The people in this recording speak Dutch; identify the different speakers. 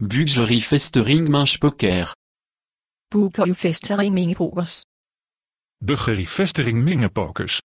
Speaker 1: minge pokers.
Speaker 2: Burgerifestering festering minge pokers.